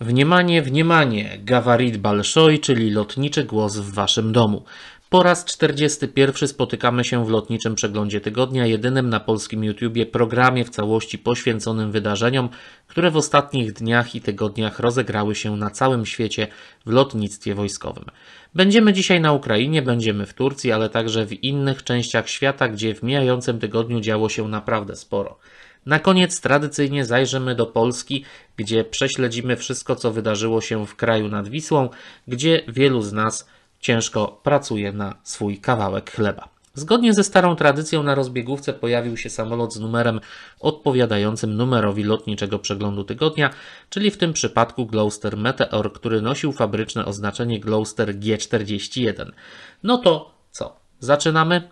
Wniemanie, wniemanie, Gawarit Balszoj, czyli lotniczy głos w waszym domu. Po raz 41 spotykamy się w lotniczym przeglądzie tygodnia, jedynym na polskim YouTubie programie w całości poświęconym wydarzeniom, które w ostatnich dniach i tygodniach rozegrały się na całym świecie w lotnictwie wojskowym. Będziemy dzisiaj na Ukrainie, będziemy w Turcji, ale także w innych częściach świata, gdzie w mijającym tygodniu działo się naprawdę sporo. Na koniec tradycyjnie zajrzymy do Polski, gdzie prześledzimy wszystko, co wydarzyło się w kraju nad Wisłą, gdzie wielu z nas ciężko pracuje na swój kawałek chleba. Zgodnie ze starą tradycją na rozbiegówce pojawił się samolot z numerem odpowiadającym numerowi lotniczego przeglądu tygodnia, czyli w tym przypadku Gloster Meteor, który nosił fabryczne oznaczenie Gloster G41. No to co? Zaczynamy?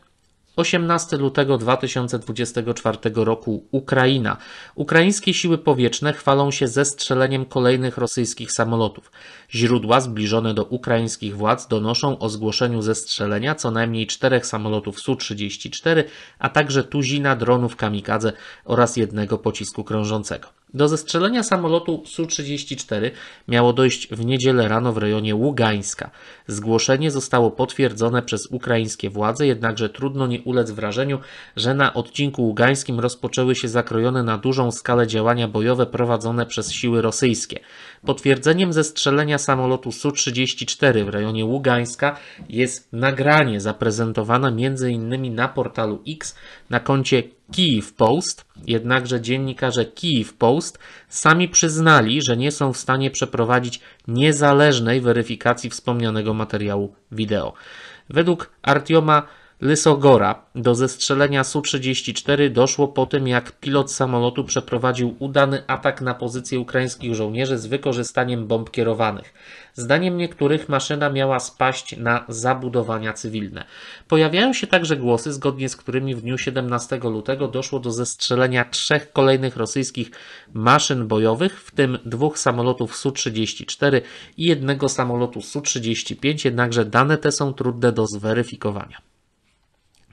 18 lutego 2024 roku Ukraina. Ukraińskie siły powietrzne chwalą się zestrzeleniem kolejnych rosyjskich samolotów. Źródła zbliżone do ukraińskich władz donoszą o zgłoszeniu zestrzelenia co najmniej czterech samolotów Su-34, a także tuzina dronów kamikadze oraz jednego pocisku krążącego. Do zestrzelenia samolotu Su-34 miało dojść w niedzielę rano w rejonie Ługańska. Zgłoszenie zostało potwierdzone przez ukraińskie władze, jednakże trudno nie ulec wrażeniu, że na odcinku ługańskim rozpoczęły się zakrojone na dużą skalę działania bojowe prowadzone przez siły rosyjskie. Potwierdzeniem zestrzelenia samolotu Su-34 w rejonie Ługańska jest nagranie zaprezentowane m.in. na portalu X na koncie Kiev Post, jednakże dziennikarze Kiev Post sami przyznali, że nie są w stanie przeprowadzić niezależnej weryfikacji wspomnianego materiału wideo. Według Artioma Lysogora. Do zestrzelenia Su-34 doszło po tym, jak pilot samolotu przeprowadził udany atak na pozycję ukraińskich żołnierzy z wykorzystaniem bomb kierowanych. Zdaniem niektórych maszyna miała spaść na zabudowania cywilne. Pojawiają się także głosy, zgodnie z którymi w dniu 17 lutego doszło do zestrzelenia trzech kolejnych rosyjskich maszyn bojowych, w tym dwóch samolotów Su-34 i jednego samolotu Su-35, jednakże dane te są trudne do zweryfikowania.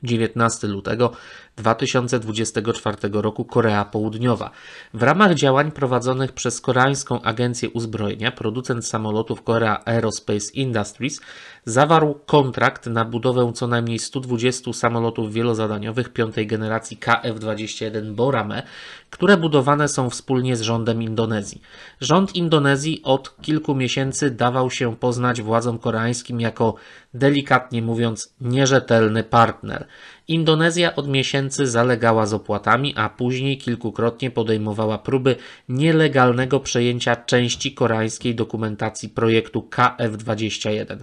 19 lutego 2024 roku Korea Południowa. W ramach działań prowadzonych przez Koreańską Agencję Uzbrojenia, producent samolotów Korea Aerospace Industries zawarł kontrakt na budowę co najmniej 120 samolotów wielozadaniowych piątej generacji KF-21 Borame, które budowane są wspólnie z rządem Indonezji. Rząd Indonezji od kilku miesięcy dawał się poznać władzom koreańskim jako delikatnie mówiąc, nierzetelny partner. Indonezja od miesięcy zalegała z opłatami, a później kilkukrotnie podejmowała próby nielegalnego przejęcia części koreańskiej dokumentacji projektu KF-21.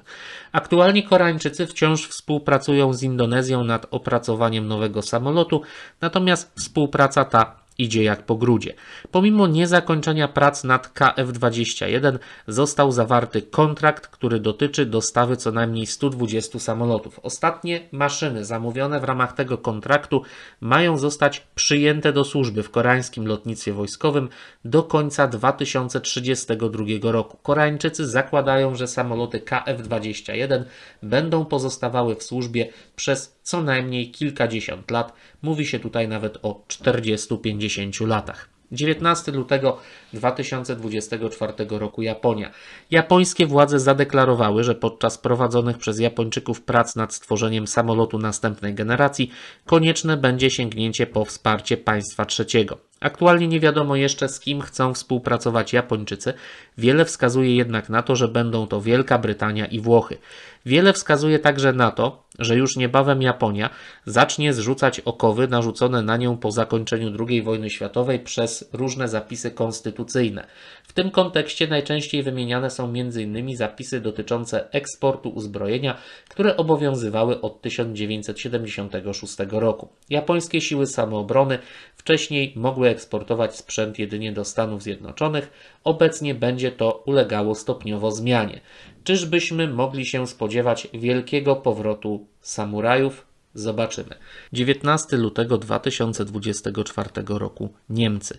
Aktualnie Koreańczycy wciąż współpracują z Indonezją nad opracowaniem nowego samolotu, natomiast współpraca ta idzie jak po grudzie. Pomimo niezakończenia prac nad KF-21 został zawarty kontrakt, który dotyczy dostawy co najmniej 120 samolotów. Ostatnie maszyny zamówione w ramach tego kontraktu mają zostać przyjęte do służby w koreańskim lotnictwie wojskowym do końca 2032 roku. Koreańczycy zakładają, że samoloty KF-21 będą pozostawały w służbie przez co najmniej kilkadziesiąt lat. Mówi się tutaj nawet o 40-50 latach. 19 lutego 2024 roku Japonia. Japońskie władze zadeklarowały, że podczas prowadzonych przez Japończyków prac nad stworzeniem samolotu następnej generacji konieczne będzie sięgnięcie po wsparcie państwa trzeciego. Aktualnie nie wiadomo jeszcze z kim chcą współpracować Japończycy, wiele wskazuje jednak na to, że będą to Wielka Brytania i Włochy. Wiele wskazuje także na to, że już niebawem Japonia zacznie zrzucać okowy narzucone na nią po zakończeniu II wojny światowej przez różne zapisy konstytucyjne. W tym kontekście najczęściej wymieniane są m.in. zapisy dotyczące eksportu uzbrojenia, które obowiązywały od 1976 roku. Japońskie siły samoobrony wcześniej mogły eksportować sprzęt jedynie do Stanów Zjednoczonych, obecnie będzie to ulegało stopniowo zmianie. Czyżbyśmy mogli się spodziewać wielkiego powrotu samurajów? Zobaczymy. 19 lutego 2024 roku Niemcy.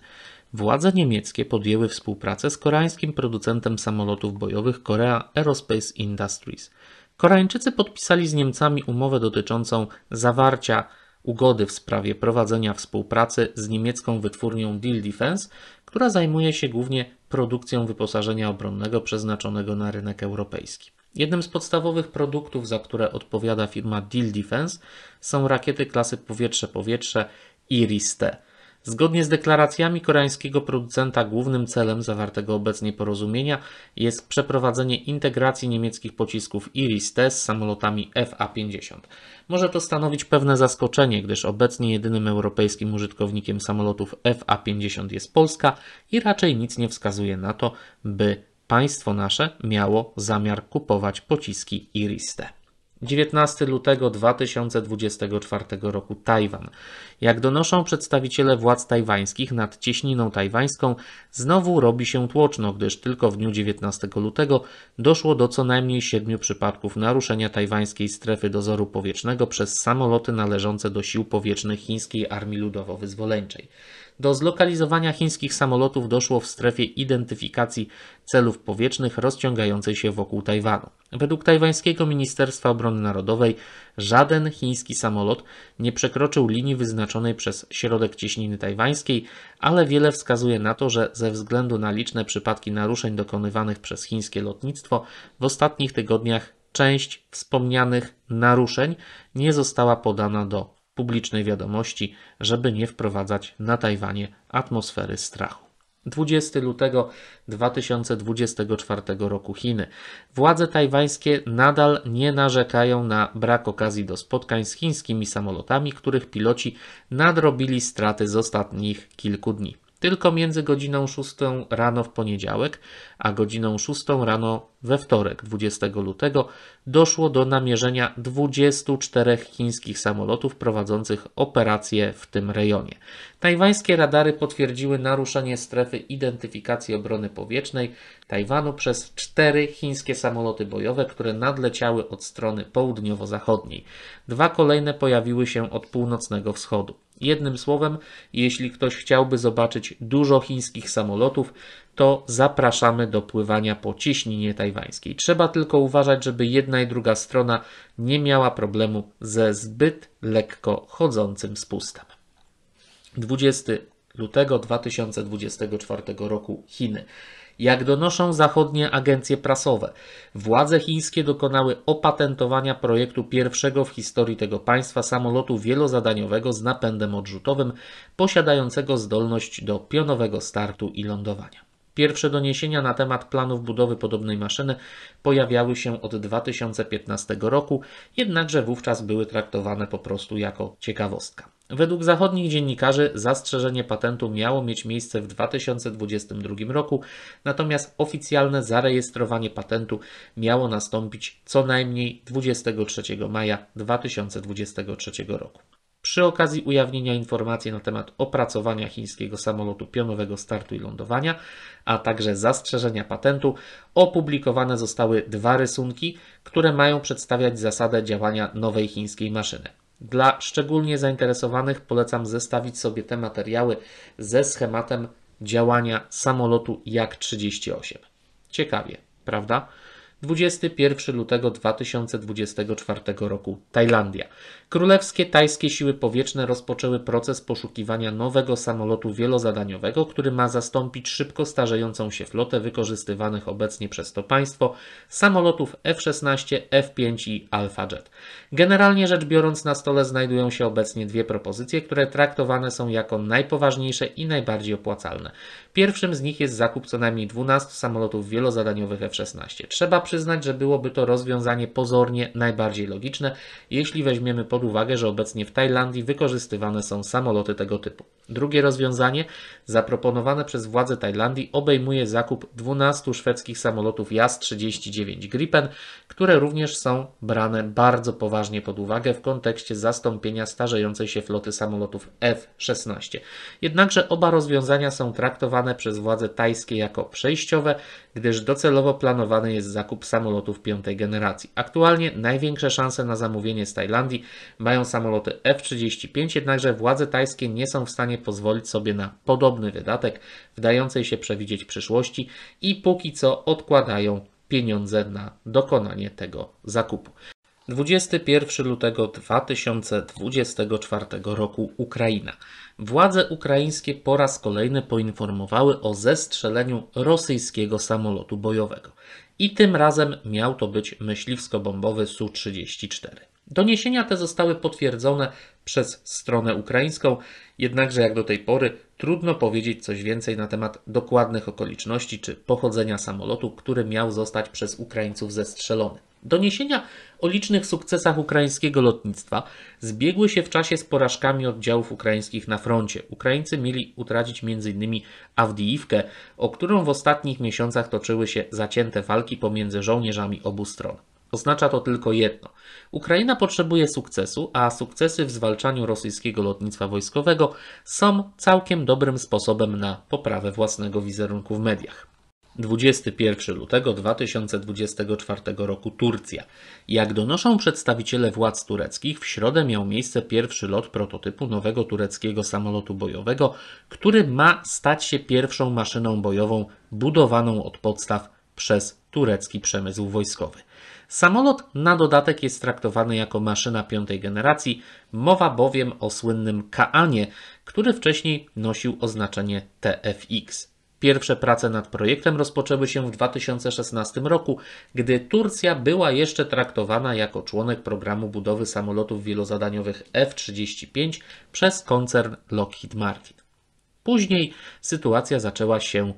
Władze niemieckie podjęły współpracę z koreańskim producentem samolotów bojowych Korea Aerospace Industries. Koreańczycy podpisali z Niemcami umowę dotyczącą zawarcia ugody w sprawie prowadzenia współpracy z niemiecką wytwórnią Deal Defense, która zajmuje się głównie produkcją wyposażenia obronnego przeznaczonego na rynek europejski. Jednym z podstawowych produktów, za które odpowiada firma Deal Defense, są rakiety klasy powietrze-powietrze Iris-T. Zgodnie z deklaracjami koreańskiego producenta, głównym celem zawartego obecnie porozumienia jest przeprowadzenie integracji niemieckich pocisków Iris-T z samolotami FA-50. Może to stanowić pewne zaskoczenie, gdyż obecnie jedynym europejskim użytkownikiem samolotów FA-50 jest Polska i raczej nic nie wskazuje na to, by państwo nasze miało zamiar kupować pociski Iris-T. 19 lutego 2024 roku Tajwan. Jak donoszą przedstawiciele władz tajwańskich, nad cieśniną tajwańską znowu robi się tłoczno, gdyż tylko w dniu 19 lutego doszło do co najmniej siedmiu przypadków naruszenia tajwańskiej strefy dozoru powietrznego przez samoloty należące do sił powietrznych Chińskiej Armii Ludowo-Wyzwoleńczej. Do zlokalizowania chińskich samolotów doszło w strefie identyfikacji celów powietrznych rozciągającej się wokół Tajwanu. Według tajwańskiego Ministerstwa Obrony Narodowej żaden chiński samolot nie przekroczył linii wyznaczonej przez środek cieśniny tajwańskiej, ale wiele wskazuje na to, że ze względu na liczne przypadki naruszeń dokonywanych przez chińskie lotnictwo w ostatnich tygodniach część wspomnianych naruszeń nie została podana do publicznej wiadomości, żeby nie wprowadzać na Tajwanie atmosfery strachu. 20 lutego 2024 roku Chiny. Władze tajwańskie nadal nie narzekają na brak okazji do spotkań z chińskimi samolotami, których piloci nadrobili straty z ostatnich kilku dni tylko między godziną 6 rano w poniedziałek a godziną 6 rano we wtorek 20 lutego doszło do namierzenia 24 chińskich samolotów prowadzących operacje w tym rejonie. Tajwańskie radary potwierdziły naruszenie strefy identyfikacji obrony powietrznej Tajwanu przez cztery chińskie samoloty bojowe, które nadleciały od strony południowo-zachodniej. Dwa kolejne pojawiły się od północnego wschodu. Jednym słowem, jeśli ktoś chciałby zobaczyć dużo chińskich samolotów, to zapraszamy do pływania po ciśnienie tajwańskiej. Trzeba tylko uważać, żeby jedna i druga strona nie miała problemu ze zbyt lekko chodzącym spustem. 20 lutego 2024 roku Chiny. Jak donoszą zachodnie agencje prasowe, władze chińskie dokonały opatentowania projektu pierwszego w historii tego państwa samolotu wielozadaniowego z napędem odrzutowym, posiadającego zdolność do pionowego startu i lądowania. Pierwsze doniesienia na temat planów budowy podobnej maszyny pojawiały się od 2015 roku, jednakże wówczas były traktowane po prostu jako ciekawostka. Według zachodnich dziennikarzy zastrzeżenie patentu miało mieć miejsce w 2022 roku, natomiast oficjalne zarejestrowanie patentu miało nastąpić co najmniej 23 maja 2023 roku. Przy okazji ujawnienia informacji na temat opracowania chińskiego samolotu pionowego startu i lądowania, a także zastrzeżenia patentu, opublikowane zostały dwa rysunki, które mają przedstawiać zasadę działania nowej chińskiej maszyny. Dla szczególnie zainteresowanych polecam zestawić sobie te materiały ze schematem działania samolotu Jak-38. Ciekawie, prawda? 21 lutego 2024 roku Tajlandia. Królewskie tajskie siły powietrzne rozpoczęły proces poszukiwania nowego samolotu wielozadaniowego, który ma zastąpić szybko starzejącą się flotę wykorzystywanych obecnie przez to państwo samolotów F-16, F-5 i Alpha Jet. Generalnie rzecz biorąc, na stole znajdują się obecnie dwie propozycje, które traktowane są jako najpoważniejsze i najbardziej opłacalne. Pierwszym z nich jest zakup co najmniej 12 samolotów wielozadaniowych F-16. Trzeba przyznać, że byłoby to rozwiązanie pozornie najbardziej logiczne, jeśli weźmiemy pod uwagę, że obecnie w Tajlandii wykorzystywane są samoloty tego typu. Drugie rozwiązanie zaproponowane przez władze Tajlandii obejmuje zakup 12 szwedzkich samolotów JAS-39 Gripen, które również są brane bardzo poważnie pod uwagę w kontekście zastąpienia starzejącej się floty samolotów F-16. Jednakże oba rozwiązania są traktowane przez władze tajskie jako przejściowe, gdyż docelowo planowany jest zakup samolotów piątej generacji. Aktualnie największe szanse na zamówienie z Tajlandii mają samoloty F-35, jednakże władze tajskie nie są w stanie pozwolić sobie na podobny wydatek w dającej się przewidzieć przyszłości i póki co odkładają pieniądze na dokonanie tego zakupu. 21 lutego 2024 roku Ukraina. Władze ukraińskie po raz kolejny poinformowały o zestrzeleniu rosyjskiego samolotu bojowego. I tym razem miał to być myśliwsko-bombowy Su-34. Doniesienia te zostały potwierdzone przez stronę ukraińską, jednakże jak do tej pory trudno powiedzieć coś więcej na temat dokładnych okoliczności czy pochodzenia samolotu, który miał zostać przez Ukraińców zestrzelony. Doniesienia o licznych sukcesach ukraińskiego lotnictwa zbiegły się w czasie z porażkami oddziałów ukraińskich na froncie. Ukraińcy mieli utracić m.in. Awdijiwkę, o którą w ostatnich miesiącach toczyły się zacięte walki pomiędzy żołnierzami obu stron. Oznacza to tylko jedno. Ukraina potrzebuje sukcesu, a sukcesy w zwalczaniu rosyjskiego lotnictwa wojskowego są całkiem dobrym sposobem na poprawę własnego wizerunku w mediach. 21 lutego 2024 roku Turcja. Jak donoszą przedstawiciele władz tureckich, w środę miał miejsce pierwszy lot prototypu nowego tureckiego samolotu bojowego, który ma stać się pierwszą maszyną bojową budowaną od podstaw przez turecki przemysł wojskowy. Samolot na dodatek jest traktowany jako maszyna piątej generacji, mowa bowiem o słynnym Kaanie, który wcześniej nosił oznaczenie TFX. Pierwsze prace nad projektem rozpoczęły się w 2016 roku, gdy Turcja była jeszcze traktowana jako członek programu budowy samolotów wielozadaniowych F-35 przez koncern Lockheed Martin. Później sytuacja zaczęła się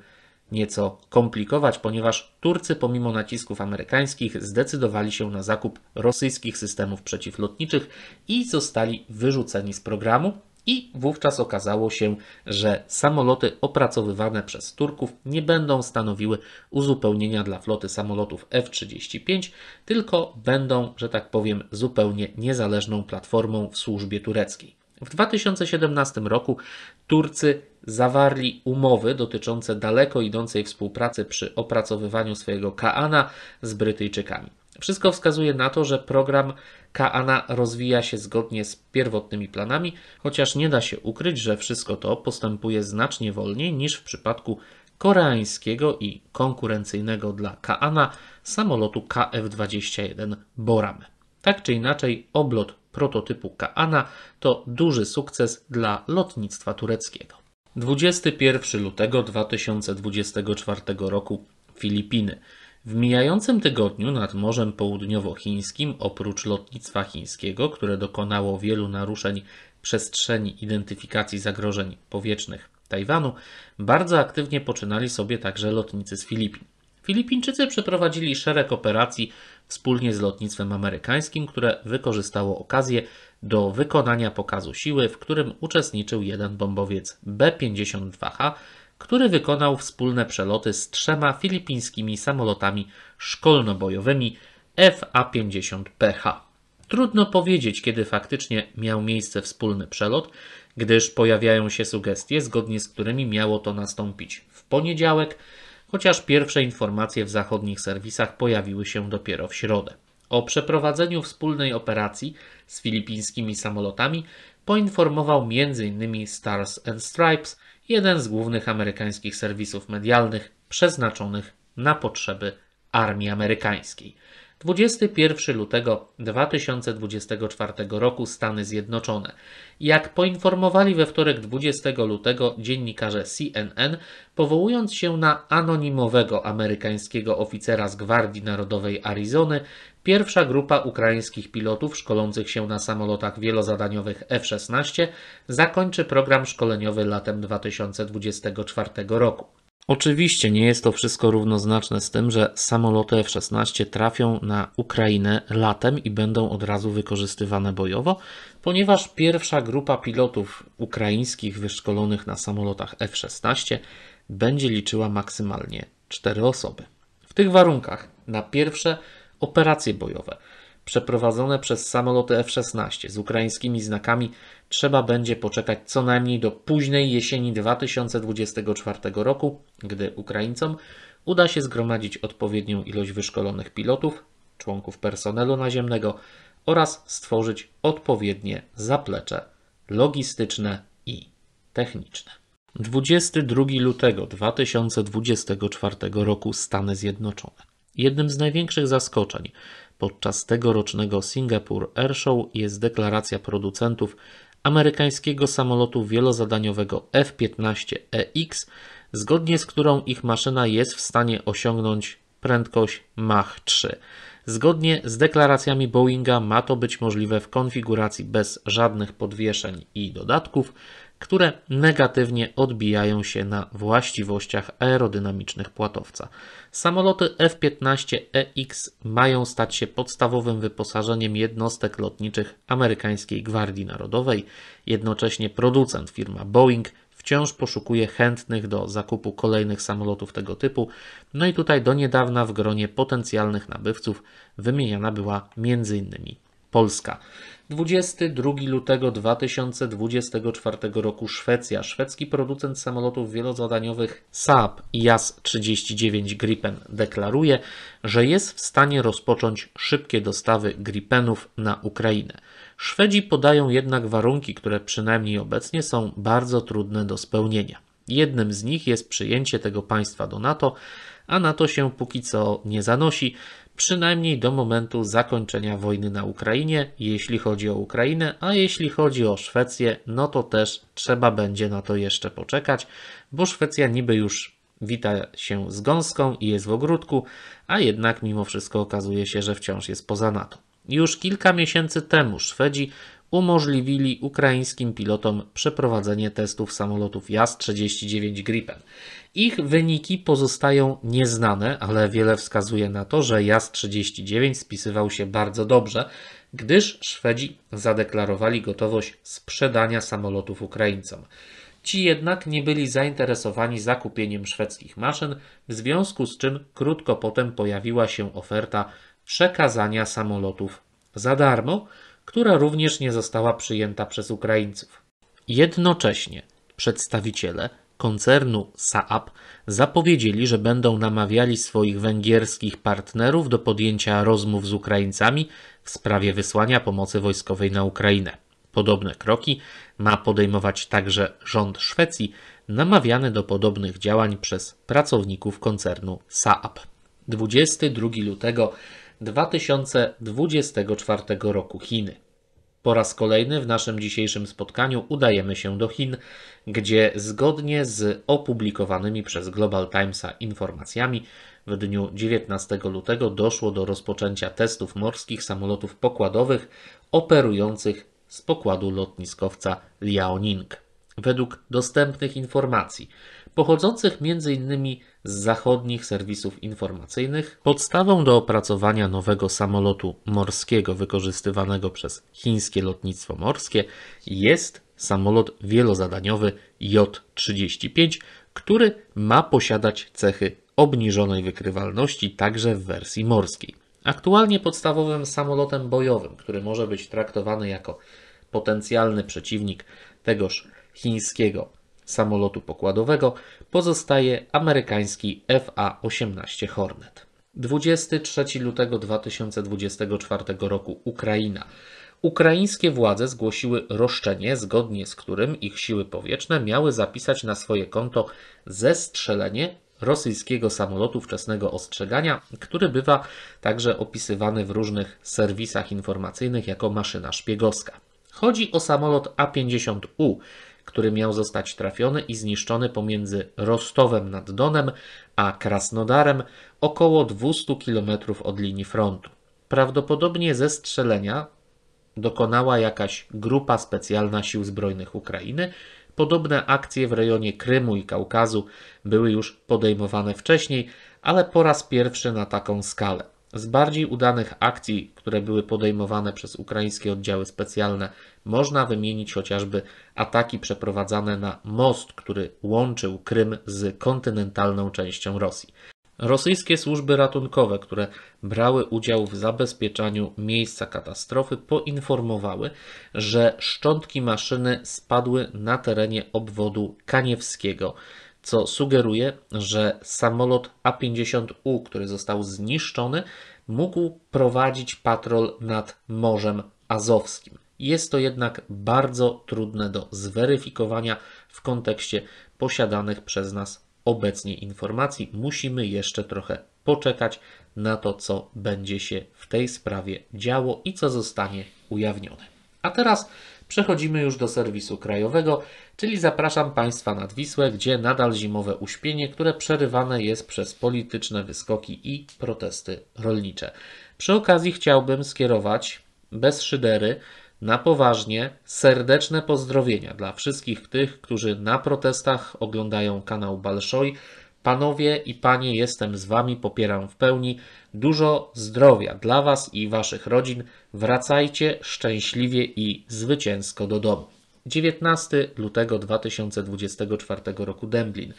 nieco komplikować, ponieważ Turcy pomimo nacisków amerykańskich zdecydowali się na zakup rosyjskich systemów przeciwlotniczych i zostali wyrzuceni z programu, i wówczas okazało się, że samoloty opracowywane przez Turków nie będą stanowiły uzupełnienia dla floty samolotów F-35, tylko będą, że tak powiem, zupełnie niezależną platformą w służbie tureckiej. W 2017 roku Turcy zawarli umowy dotyczące daleko idącej współpracy przy opracowywaniu swojego Kaana z Brytyjczykami. Wszystko wskazuje na to, że program Kaana rozwija się zgodnie z pierwotnymi planami, chociaż nie da się ukryć, że wszystko to postępuje znacznie wolniej niż w przypadku koreańskiego i konkurencyjnego dla Kaana samolotu KF-21 Boram. Tak czy inaczej, oblot prototypu Kaana to duży sukces dla lotnictwa tureckiego. 21 lutego 2024 roku Filipiny. W mijającym tygodniu nad Morzem Południowochińskim, oprócz lotnictwa chińskiego, które dokonało wielu naruszeń przestrzeni identyfikacji zagrożeń powietrznych Tajwanu, bardzo aktywnie poczynali sobie także lotnicy z Filipin. Filipińczycy przeprowadzili szereg operacji wspólnie z lotnictwem amerykańskim, które wykorzystało okazję do wykonania pokazu siły, w którym uczestniczył jeden bombowiec B-52H który wykonał wspólne przeloty z trzema filipińskimi samolotami szkolno-bojowymi FA-50PH. Trudno powiedzieć, kiedy faktycznie miał miejsce wspólny przelot, gdyż pojawiają się sugestie, zgodnie z którymi miało to nastąpić w poniedziałek, chociaż pierwsze informacje w zachodnich serwisach pojawiły się dopiero w środę. O przeprowadzeniu wspólnej operacji z filipińskimi samolotami poinformował m.in. Stars and Stripes, jeden z głównych amerykańskich serwisów medialnych przeznaczonych na potrzeby armii amerykańskiej. 21 lutego 2024 roku Stany Zjednoczone. Jak poinformowali we wtorek 20 lutego dziennikarze CNN, powołując się na anonimowego amerykańskiego oficera z Gwardii Narodowej Arizony, pierwsza grupa ukraińskich pilotów szkolących się na samolotach wielozadaniowych F-16 zakończy program szkoleniowy latem 2024 roku. Oczywiście nie jest to wszystko równoznaczne z tym, że samoloty F-16 trafią na Ukrainę latem i będą od razu wykorzystywane bojowo, ponieważ pierwsza grupa pilotów ukraińskich wyszkolonych na samolotach F-16 będzie liczyła maksymalnie 4 osoby. W tych warunkach na pierwsze operacje bojowe przeprowadzone przez samoloty F-16 z ukraińskimi znakami trzeba będzie poczekać co najmniej do późnej jesieni 2024 roku, gdy Ukraińcom uda się zgromadzić odpowiednią ilość wyszkolonych pilotów, członków personelu naziemnego oraz stworzyć odpowiednie zaplecze logistyczne i techniczne. 22 lutego 2024 roku Stany Zjednoczone. Jednym z największych zaskoczeń Podczas tegorocznego Singapore Airshow jest deklaracja producentów amerykańskiego samolotu wielozadaniowego F-15EX, e zgodnie z którą ich maszyna jest w stanie osiągnąć prędkość Mach 3. Zgodnie z deklaracjami Boeinga ma to być możliwe w konfiguracji bez żadnych podwieszeń i dodatków, które negatywnie odbijają się na właściwościach aerodynamicznych płatowca. Samoloty F-15EX mają stać się podstawowym wyposażeniem jednostek lotniczych amerykańskiej Gwardii Narodowej. Jednocześnie producent firma Boeing wciąż poszukuje chętnych do zakupu kolejnych samolotów tego typu. No i tutaj do niedawna w gronie potencjalnych nabywców wymieniana była m.in. Polska. 22 lutego 2024 roku Szwecja. Szwedzki producent samolotów wielozadaniowych Saab JAS-39 Gripen deklaruje, że jest w stanie rozpocząć szybkie dostawy Gripenów na Ukrainę. Szwedzi podają jednak warunki, które przynajmniej obecnie są bardzo trudne do spełnienia. Jednym z nich jest przyjęcie tego państwa do NATO, a NATO się póki co nie zanosi przynajmniej do momentu zakończenia wojny na Ukrainie, jeśli chodzi o Ukrainę, a jeśli chodzi o Szwecję, no to też trzeba będzie na to jeszcze poczekać, bo Szwecja niby już wita się z gąską i jest w ogródku, a jednak mimo wszystko okazuje się, że wciąż jest poza NATO. Już kilka miesięcy temu Szwedzi umożliwili ukraińskim pilotom przeprowadzenie testów samolotów JAS-39 Gripen. Ich wyniki pozostają nieznane, ale wiele wskazuje na to, że JAS-39 spisywał się bardzo dobrze, gdyż Szwedzi zadeklarowali gotowość sprzedania samolotów Ukraińcom. Ci jednak nie byli zainteresowani zakupieniem szwedzkich maszyn, w związku z czym krótko potem pojawiła się oferta przekazania samolotów za darmo, która również nie została przyjęta przez Ukraińców. Jednocześnie przedstawiciele koncernu Saab zapowiedzieli, że będą namawiali swoich węgierskich partnerów do podjęcia rozmów z Ukraińcami w sprawie wysłania pomocy wojskowej na Ukrainę. Podobne kroki ma podejmować także rząd Szwecji, namawiany do podobnych działań przez pracowników koncernu Saab. 22 lutego 2024 roku Chiny. Po raz kolejny w naszym dzisiejszym spotkaniu udajemy się do Chin, gdzie zgodnie z opublikowanymi przez Global Timesa informacjami w dniu 19 lutego doszło do rozpoczęcia testów morskich samolotów pokładowych operujących z pokładu lotniskowca Liaoning. Według dostępnych informacji pochodzących m.in. z zachodnich serwisów informacyjnych. Podstawą do opracowania nowego samolotu morskiego wykorzystywanego przez chińskie lotnictwo morskie jest samolot wielozadaniowy J-35, który ma posiadać cechy obniżonej wykrywalności także w wersji morskiej. Aktualnie podstawowym samolotem bojowym, który może być traktowany jako potencjalny przeciwnik tegoż chińskiego samolotu pokładowego pozostaje amerykański FA-18 Hornet. 23 lutego 2024 roku Ukraina. Ukraińskie władze zgłosiły roszczenie, zgodnie z którym ich siły powietrzne miały zapisać na swoje konto zestrzelenie rosyjskiego samolotu wczesnego ostrzegania, który bywa także opisywany w różnych serwisach informacyjnych jako maszyna szpiegowska. Chodzi o samolot A-50U, który miał zostać trafiony i zniszczony pomiędzy Rostowem nad Donem a Krasnodarem około 200 km od linii frontu. Prawdopodobnie ze strzelenia dokonała jakaś grupa specjalna sił zbrojnych Ukrainy. Podobne akcje w rejonie Krymu i Kaukazu były już podejmowane wcześniej, ale po raz pierwszy na taką skalę. Z bardziej udanych akcji, które były podejmowane przez ukraińskie oddziały specjalne, można wymienić chociażby ataki przeprowadzane na most, który łączył Krym z kontynentalną częścią Rosji. Rosyjskie służby ratunkowe, które brały udział w zabezpieczaniu miejsca katastrofy, poinformowały, że szczątki maszyny spadły na terenie obwodu Kaniewskiego co sugeruje, że samolot A-50U, który został zniszczony, mógł prowadzić patrol nad Morzem Azowskim. Jest to jednak bardzo trudne do zweryfikowania w kontekście posiadanych przez nas obecnie informacji. Musimy jeszcze trochę poczekać na to, co będzie się w tej sprawie działo i co zostanie ujawnione. A teraz przechodzimy już do serwisu krajowego, czyli zapraszam Państwa nad Wisłę, gdzie nadal zimowe uśpienie, które przerywane jest przez polityczne wyskoki i protesty rolnicze. Przy okazji chciałbym skierować bez szydery na poważnie serdeczne pozdrowienia dla wszystkich tych, którzy na protestach oglądają kanał Balszoj Panowie i panie, jestem z wami, popieram w pełni. Dużo zdrowia dla was i waszych rodzin. Wracajcie szczęśliwie i zwycięsko do domu. 19 lutego 2024 roku Dęblin.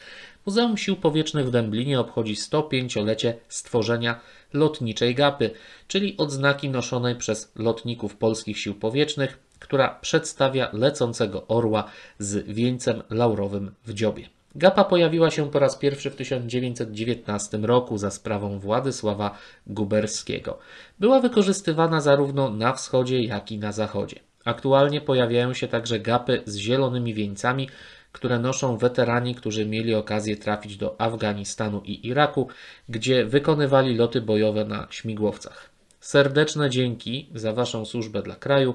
Muzeum Sił Powietrznych w Dęblinie obchodzi 105-lecie stworzenia lotniczej gapy, czyli odznaki noszonej przez lotników polskich sił powietrznych, która przedstawia lecącego orła z wieńcem laurowym w dziobie. Gapa pojawiła się po raz pierwszy w 1919 roku za sprawą Władysława Guberskiego. Była wykorzystywana zarówno na wschodzie, jak i na zachodzie. Aktualnie pojawiają się także gapy z zielonymi wieńcami, które noszą weterani, którzy mieli okazję trafić do Afganistanu i Iraku, gdzie wykonywali loty bojowe na śmigłowcach. Serdeczne dzięki za Waszą służbę dla kraju.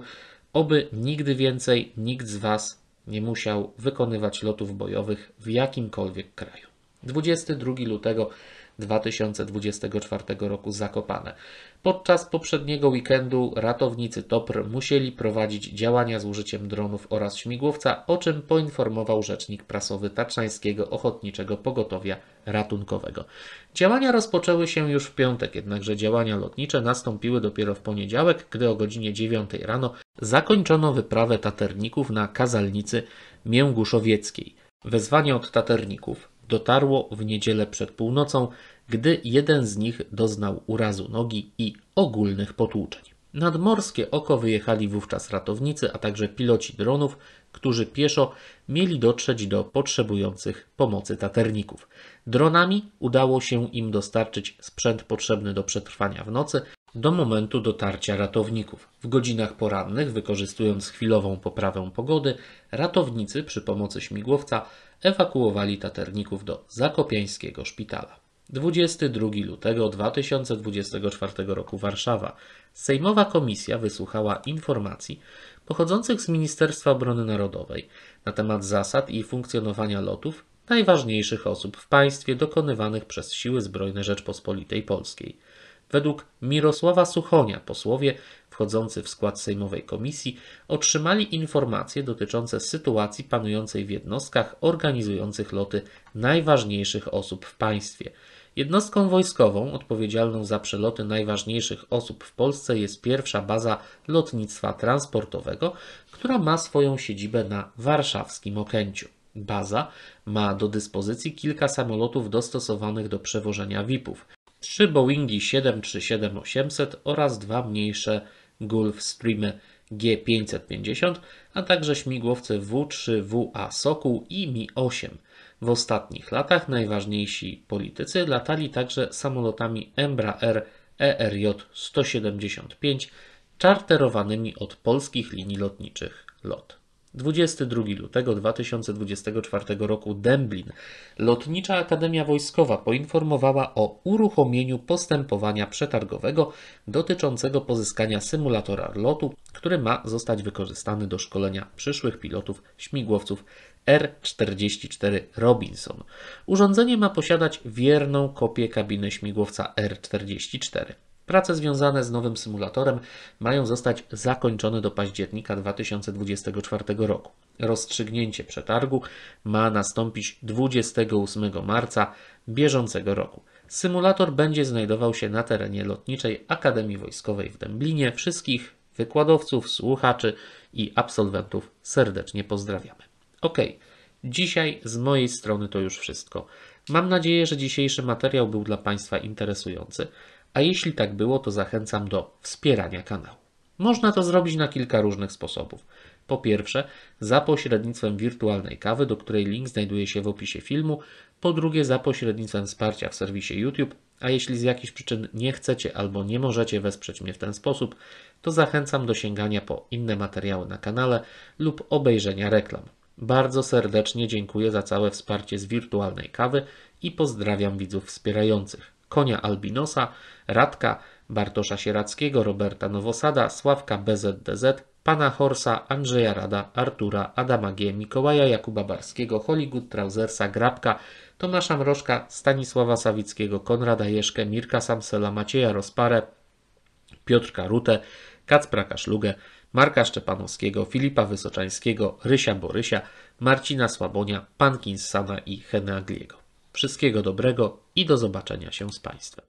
Oby nigdy więcej nikt z Was nie musiał wykonywać lotów bojowych w jakimkolwiek kraju. 22 lutego 2024 roku Zakopane. Podczas poprzedniego weekendu ratownicy TOPR musieli prowadzić działania z użyciem dronów oraz śmigłowca, o czym poinformował rzecznik prasowy Tatrzańskiego Ochotniczego Pogotowia Ratunkowego. Działania rozpoczęły się już w piątek, jednakże działania lotnicze nastąpiły dopiero w poniedziałek, gdy o godzinie 9 rano zakończono wyprawę taterników na kazalnicy Mięguszowieckiej. Wezwanie od taterników dotarło w niedzielę przed północą, gdy jeden z nich doznał urazu nogi i ogólnych potłuczeń. Nadmorskie oko wyjechali wówczas ratownicy, a także piloci dronów, którzy pieszo mieli dotrzeć do potrzebujących pomocy taterników. Dronami udało się im dostarczyć sprzęt potrzebny do przetrwania w nocy, do momentu dotarcia ratowników. W godzinach porannych, wykorzystując chwilową poprawę pogody, ratownicy przy pomocy śmigłowca ewakuowali taterników do Zakopiańskiego Szpitala. 22 lutego 2024 roku Warszawa. Sejmowa komisja wysłuchała informacji pochodzących z Ministerstwa Obrony Narodowej na temat zasad i funkcjonowania lotów najważniejszych osób w państwie dokonywanych przez Siły Zbrojne Rzeczpospolitej Polskiej. Według Mirosława Suchonia posłowie wchodzący w skład Sejmowej Komisji otrzymali informacje dotyczące sytuacji panującej w jednostkach organizujących loty najważniejszych osób w państwie. Jednostką wojskową odpowiedzialną za przeloty najważniejszych osób w Polsce jest pierwsza baza lotnictwa transportowego, która ma swoją siedzibę na warszawskim Okęciu. Baza ma do dyspozycji kilka samolotów dostosowanych do przewożenia VIP-ów trzy Boeingi 737-800 oraz dwa mniejsze Gulfstreamy G550, a także śmigłowce W3WA Sokół i Mi-8. W ostatnich latach najważniejsi politycy latali także samolotami Embraer ERJ 175 czarterowanymi od polskich linii lotniczych LOT. 22 lutego 2024 roku Dęblin. Lotnicza Akademia Wojskowa poinformowała o uruchomieniu postępowania przetargowego dotyczącego pozyskania symulatora lotu, który ma zostać wykorzystany do szkolenia przyszłych pilotów śmigłowców R-44 Robinson. Urządzenie ma posiadać wierną kopię kabiny śmigłowca R-44. Prace związane z nowym symulatorem mają zostać zakończone do października 2024 roku. Rozstrzygnięcie przetargu ma nastąpić 28 marca bieżącego roku. Symulator będzie znajdował się na terenie Lotniczej Akademii Wojskowej w Dęblinie. Wszystkich wykładowców, słuchaczy i absolwentów serdecznie pozdrawiamy. Ok, dzisiaj z mojej strony to już wszystko. Mam nadzieję, że dzisiejszy materiał był dla Państwa interesujący a jeśli tak było, to zachęcam do wspierania kanału. Można to zrobić na kilka różnych sposobów. Po pierwsze, za pośrednictwem wirtualnej kawy, do której link znajduje się w opisie filmu. Po drugie, za pośrednictwem wsparcia w serwisie YouTube. A jeśli z jakichś przyczyn nie chcecie albo nie możecie wesprzeć mnie w ten sposób, to zachęcam do sięgania po inne materiały na kanale lub obejrzenia reklam. Bardzo serdecznie dziękuję za całe wsparcie z wirtualnej kawy i pozdrawiam widzów wspierających. Konia Albinosa, Radka, Bartosza Sierackiego, Roberta Nowosada, Sławka BZDZ, Pana Horsa, Andrzeja Rada, Artura, Adama G., Mikołaja Jakuba Barskiego, Hollywood Trausersa, Grabka, Tomasza Mrożka, Stanisława Sawickiego, Konrada Jeszkę, Mirka Samsela, Macieja Rozparę, Piotrka Rutę, Kacpra Kaszlugę, Marka Szczepanowskiego, Filipa Wysoczańskiego, Rysia Borysia, Marcina Słabonia, Pankinsana i Henagliego. Wszystkiego dobrego i do zobaczenia się z Państwem.